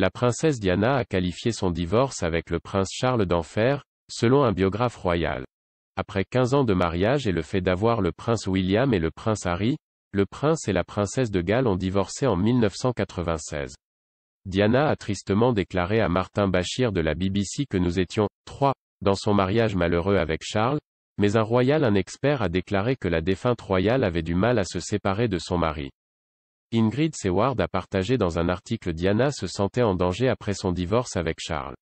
La princesse Diana a qualifié son divorce avec le prince Charles d'enfer, selon un biographe royal. Après 15 ans de mariage et le fait d'avoir le prince William et le prince Harry, le prince et la princesse de Galles ont divorcé en 1996. Diana a tristement déclaré à Martin Bachir de la BBC que nous étions trois dans son mariage malheureux avec Charles, mais un royal, un expert a déclaré que la défunte royale avait du mal à se séparer de son mari. Ingrid Seward a partagé dans un article Diana se sentait en danger après son divorce avec Charles.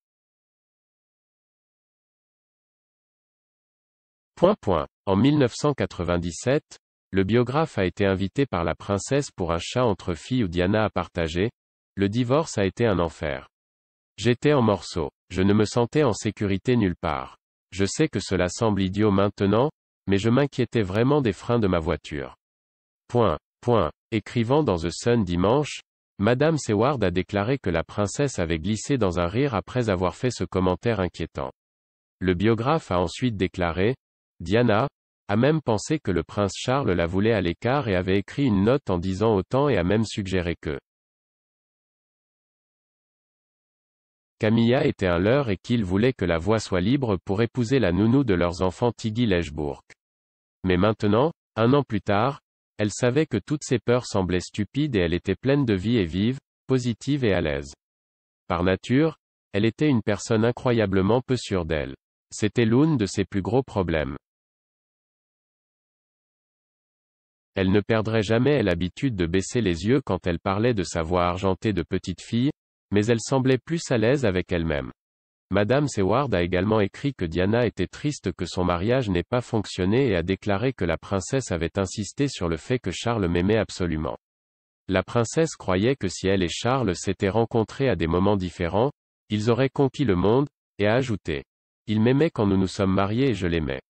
Point point. En 1997, le biographe a été invité par la princesse pour un chat entre filles où Diana a partagé. Le divorce a été un enfer. J'étais en morceaux. Je ne me sentais en sécurité nulle part. Je sais que cela semble idiot maintenant, mais je m'inquiétais vraiment des freins de ma voiture. Point. Point. Écrivant dans The Sun dimanche, Madame Seward a déclaré que la princesse avait glissé dans un rire après avoir fait ce commentaire inquiétant. Le biographe a ensuite déclaré, Diana, a même pensé que le prince Charles la voulait à l'écart et avait écrit une note en disant autant et a même suggéré que Camilla était un leurre et qu'il voulait que la voie soit libre pour épouser la nounou de leurs enfants Tiggy Lechbourg. Mais maintenant, un an plus tard, elle savait que toutes ses peurs semblaient stupides et elle était pleine de vie et vive, positive et à l'aise. Par nature, elle était une personne incroyablement peu sûre d'elle. C'était l'une de ses plus gros problèmes. Elle ne perdrait jamais l'habitude de baisser les yeux quand elle parlait de sa voix argentée de petite fille, mais elle semblait plus à l'aise avec elle-même. Madame Seward a également écrit que Diana était triste que son mariage n'ait pas fonctionné et a déclaré que la princesse avait insisté sur le fait que Charles m'aimait absolument. La princesse croyait que si elle et Charles s'étaient rencontrés à des moments différents, ils auraient conquis le monde, et a ajouté. Il m'aimait quand nous nous sommes mariés et je l'aimais.